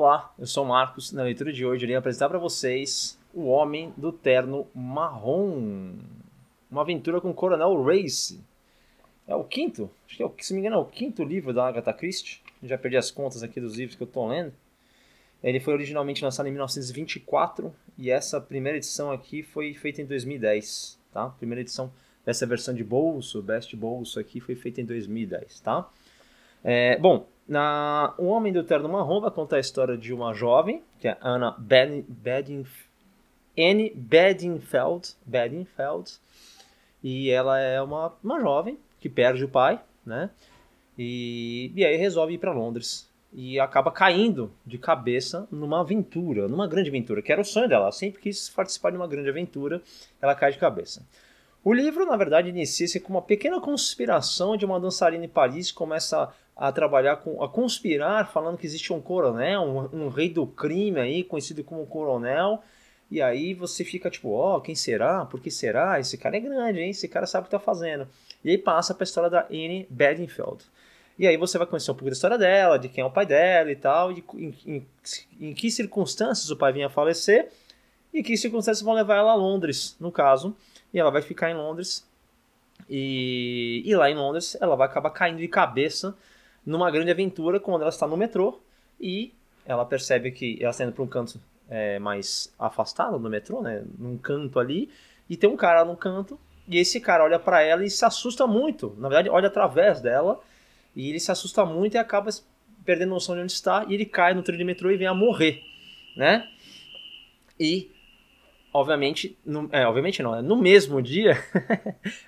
Olá, eu sou o Marcos. Na leitura de hoje, eu irei apresentar para vocês O Homem do Terno Marrom. Uma aventura com o Coronel Race. É o quinto, acho que é o, se me engano, é o quinto livro da Agatha Christie. Já perdi as contas aqui dos livros que eu estou lendo. Ele foi originalmente lançado em 1924 e essa primeira edição aqui foi feita em 2010, tá? Primeira edição dessa versão de bolso, best bolso aqui foi feita em 2010, tá? É, bom, na, o Homem do Terno Marrom vai contar a história de uma jovem, que é Anna Bedin, Anne Bedingfeld, Bedingfeld, e ela é uma, uma jovem que perde o pai, né? E, e aí resolve ir para Londres e acaba caindo de cabeça numa aventura, numa grande aventura, que era o sonho dela. Ela sempre quis participar de uma grande aventura, ela cai de cabeça. O livro, na verdade, inicia-se com uma pequena conspiração de uma dançarina em Paris começa a trabalhar com a conspirar falando que existe um coronel, um, um rei do crime aí conhecido como coronel. E aí você fica tipo, ó, oh, quem será? Por que será? Esse cara é grande, hein? Esse cara sabe o que tá fazendo. E aí passa a história da Anne Bedingfield. E aí você vai conhecer um pouco da história dela, de quem é o pai dela e tal, e em, em, em, que circunstâncias o pai vinha a falecer e que circunstâncias vão levar ela a Londres, no caso. E ela vai ficar em Londres. E, e lá em Londres ela vai acabar caindo de cabeça numa grande aventura quando ela está no metrô e ela percebe que ela está indo para um canto é, mais afastado do metrô, né? Num canto ali e tem um cara no canto e esse cara olha para ela e se assusta muito. Na verdade, olha através dela e ele se assusta muito e acaba perdendo noção de onde está e ele cai no trilho do metrô e vem a morrer, né? E obviamente, no, é, obviamente não, é, no mesmo dia,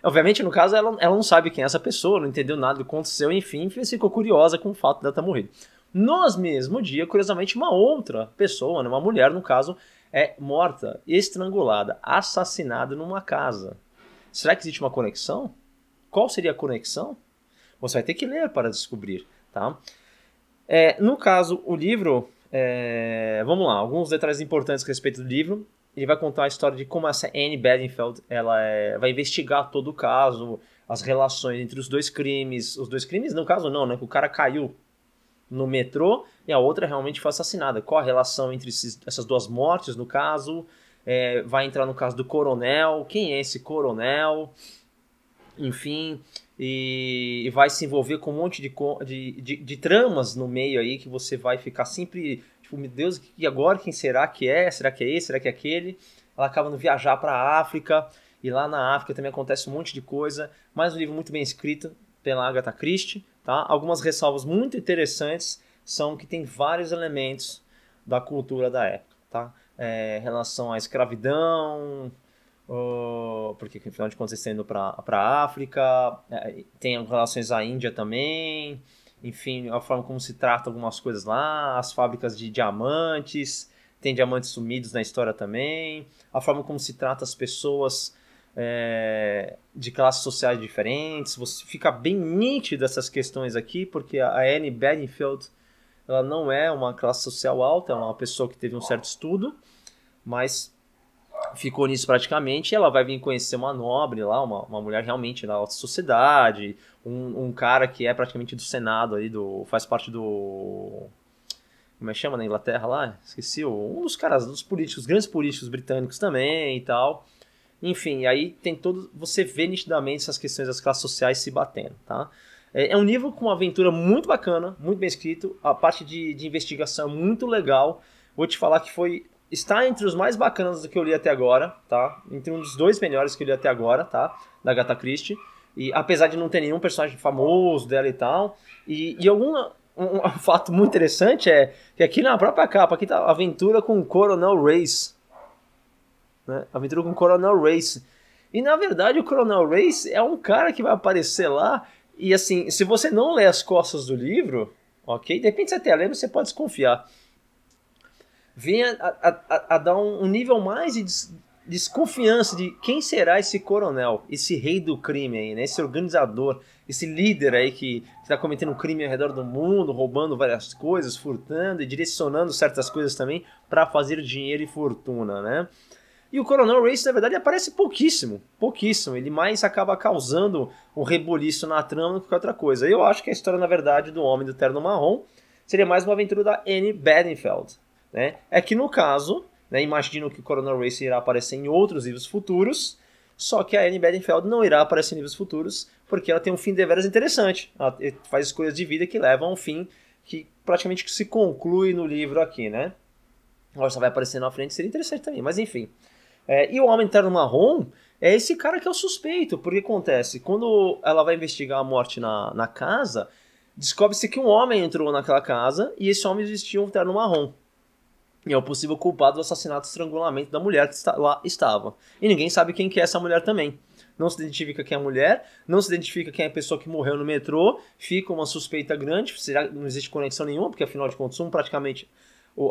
obviamente no caso ela, ela não sabe quem é essa pessoa, não entendeu nada do que aconteceu, enfim, ficou curiosa com o fato dela estar morrendo No mesmo dia, curiosamente, uma outra pessoa, uma mulher no caso, é morta, estrangulada, assassinada numa casa. Será que existe uma conexão? Qual seria a conexão? Você vai ter que ler para descobrir, tá? É, no caso, o livro é, vamos lá, alguns detalhes importantes a respeito do livro ele vai contar a história de como essa Anne Badenfeld ela é, vai investigar todo o caso, as relações entre os dois crimes. Os dois crimes, no caso, não, né? Que o cara caiu no metrô e a outra realmente foi assassinada. Qual a relação entre esses, essas duas mortes, no caso? É, vai entrar no caso do coronel. Quem é esse coronel? Enfim, e, e vai se envolver com um monte de, de, de, de tramas no meio aí que você vai ficar sempre tipo, meu Deus, e agora quem será que é? Será que é esse? Será que é aquele? Ela acaba indo viajar para a África, e lá na África também acontece um monte de coisa. Mais um livro muito bem escrito pela Agatha Christie, tá? Algumas ressalvas muito interessantes são que tem vários elementos da cultura da época, tá? É, relação à escravidão, uh, porque afinal de contas eles estão indo para a África, é, tem relações à Índia também, enfim, a forma como se trata algumas coisas lá, as fábricas de diamantes, tem diamantes sumidos na história também, a forma como se trata as pessoas é, de classes sociais diferentes, você fica bem nítido essas questões aqui, porque a Anne Bedingfield ela não é uma classe social alta, é uma pessoa que teve um certo estudo, mas ficou nisso praticamente, e ela vai vir conhecer uma nobre lá, uma, uma mulher realmente da alta sociedade, um, um, cara que é praticamente do Senado aí, do, faz parte do. Como é que chama na Inglaterra lá? Esqueci, um dos caras, dos políticos, grandes políticos britânicos também e tal. Enfim, aí tem todo. Você vê nitidamente essas questões das classes sociais se batendo, tá? É, é um livro com uma aventura muito bacana, muito bem escrito, a parte de, de investigação é muito legal. Vou te falar que foi está entre os mais bacanas do que eu li até agora, tá? Entre um dos dois melhores que eu li até agora, tá? Da Gata Christie. E apesar de não ter nenhum personagem famoso dela e tal, e, e algum um, um, fato muito interessante é que aqui na própria capa, aqui tá Aventura com o Coronel Race. Né? Aventura com o Coronel Race. E na verdade o Coronel Race é um cara que vai aparecer lá e assim, se você não lê as costas do livro, ok? De repente você até lembra, você pode desconfiar vem a, a, a dar um, nível mais de desconfiança de quem será esse coronel, esse rei do crime aí, né? Esse organizador, esse líder aí que está cometendo crime ao redor do mundo, roubando várias coisas, furtando e direcionando certas coisas também para fazer dinheiro e fortuna, né? E o Coronel Race, na verdade, aparece pouquíssimo, pouquíssimo. Ele mais acaba causando um reboliço na trama do que outra coisa. Eu acho que a história, na verdade, do Homem do Terno Marrom seria mais uma aventura da Anne Badenfeld. Né? É que no caso, né, imagino que o Coronel Race irá aparecer em outros livros futuros, só que a Anne Bedingfield não irá aparecer em livros futuros, porque ela tem um fim de veras interessante. Ela eh, faz escolhas de vida que levam a um fim que praticamente se conclui no livro aqui, né? Agora só vai aparecer na frente, seria interessante também, mas enfim. É, e o Homem Terno Marrom é esse cara que é o suspeito, porque acontece, quando ela vai investigar a morte na, na casa, descobre-se que um homem entrou naquela casa e esse homem vestiu um terno marrom e é o possível culpado do assassinato e estrangulamento da mulher que lá estava. E ninguém sabe quem que é essa mulher também. Não se identifica quem é a mulher, não se identifica quem é a pessoa que morreu no metrô, fica uma suspeita grande, será não existe conexão nenhuma, porque afinal de contas, um praticamente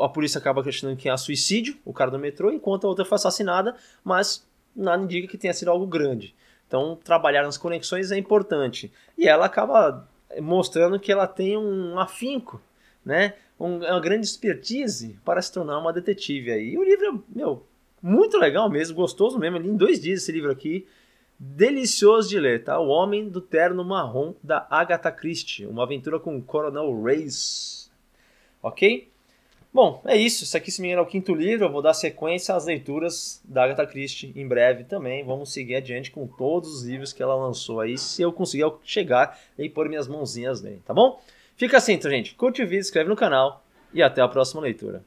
a polícia acaba questionando que é suicídio, o cara do metrô, enquanto a outra foi assassinada, mas nada indica que tenha sido algo grande. Então, trabalhar nas conexões é importante. E ela acaba mostrando que ela tem um afinco, né? um, é uma grande expertise para se tornar uma detetive aí. E o livro, é, meu, muito legal mesmo, gostoso mesmo. Li em dois dias esse livro aqui. Delicioso de ler, tá? O Homem do Terno Marrom, da Agatha Christie. Uma aventura com o Coronel Reis. Ok? Bom, é isso. Isso aqui, se me engano, é o quinto livro. Eu vou dar sequência às leituras da Agatha Christie em breve também. Vamos seguir adiante com todos os livros que ela lançou aí, se eu conseguir chegar e pôr minhas mãozinhas nele, tá bom? Fica assim, então, gente. Curte o vídeo, inscreve no canal e até a próxima leitura.